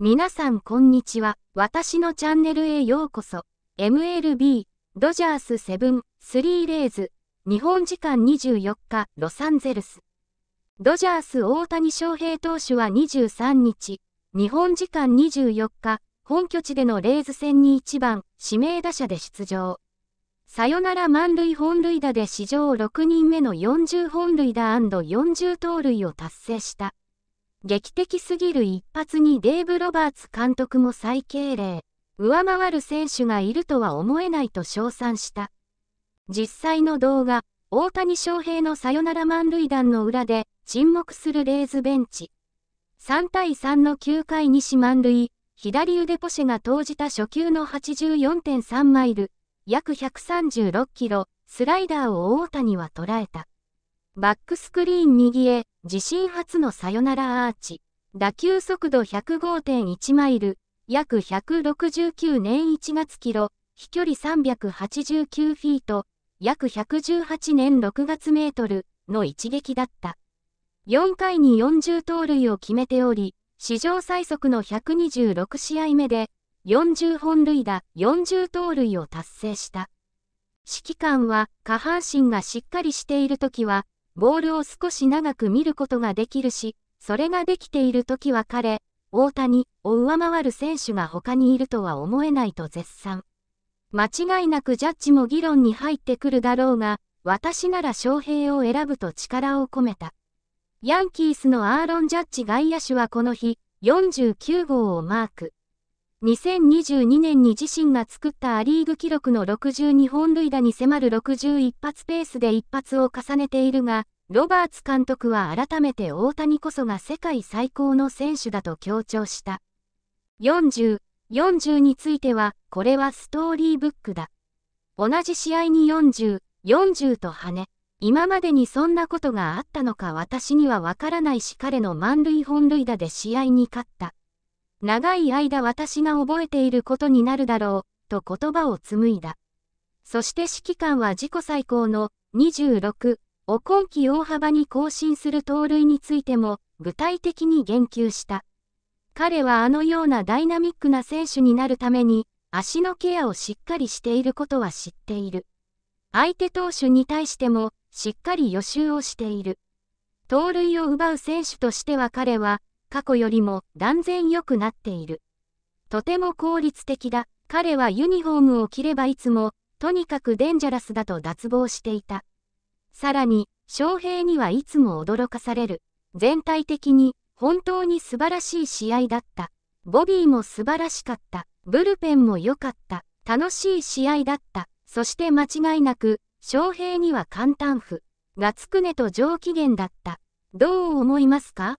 皆さんこんにちは。私のチャンネルへようこそ。MLB、ドジャース7、3レーズ、日本時間24日、ロサンゼルス。ドジャース大谷翔平投手は23日、日本時間24日、本拠地でのレーズ戦に1番、指名打者で出場。サヨナラ満塁本塁打で史上6人目の40本塁打 &40 盗塁を達成した。劇的すぎる一発にデーブ・ロバーツ監督も再敬礼。上回る選手がいるとは思えないと称賛した。実際の動画、大谷翔平のサヨナラ満塁弾の裏で沈黙するレーズベンチ。3対3の9回西満塁、左腕ポシェが投じた初球の84.3マイル、約136キロ、スライダーを大谷は捉えた。バックスクリーン右へ、自身初のサヨナラアーチ。打球速度105.1マイル、約169年1月キロ、飛距離389フィート、約118年6月メートルの一撃だった。4回に40盗塁を決めており、史上最速の126試合目で、40本塁打40盗塁を達成した。指揮官は、下半身がしっかりしているときは、ボールを少し長く見ることができるし、それができている時は彼、大谷を上回る選手が他にいるとは思えないと絶賛。間違いなくジャッジも議論に入ってくるだろうが、私なら翔平を選ぶと力を込めた。ヤンキースのアーロン・ジャッジ外野手はこの日、49号をマーク。2022年に自身が作ったア・リーグ記録の62本塁打に迫る61発ペースで一発を重ねているが、ロバーツ監督は改めて大谷こそが世界最高の選手だと強調した。40、40については、これはストーリーブックだ。同じ試合に40、40と跳ね。今までにそんなことがあったのか私にはわからないし彼の満塁本塁打で試合に勝った。長い間私が覚えていることになるだろう、と言葉を紡いだ。そして指揮官は自己最高の26を今季大幅に更新する盗塁についても具体的に言及した。彼はあのようなダイナミックな選手になるために足のケアをしっかりしていることは知っている。相手投手に対してもしっかり予習をしている。盗塁を奪う選手としては彼は過去よりも断然良くなっている。とても効率的だ。彼はユニフォームを着ればいつも、とにかくデンジャラスだと脱帽していた。さらに、翔平にはいつも驚かされる。全体的に、本当に素晴らしい試合だった。ボビーも素晴らしかった。ブルペンも良かった。楽しい試合だった。そして間違いなく、翔平には簡単譜がつくねと上機嫌だった。どう思いますか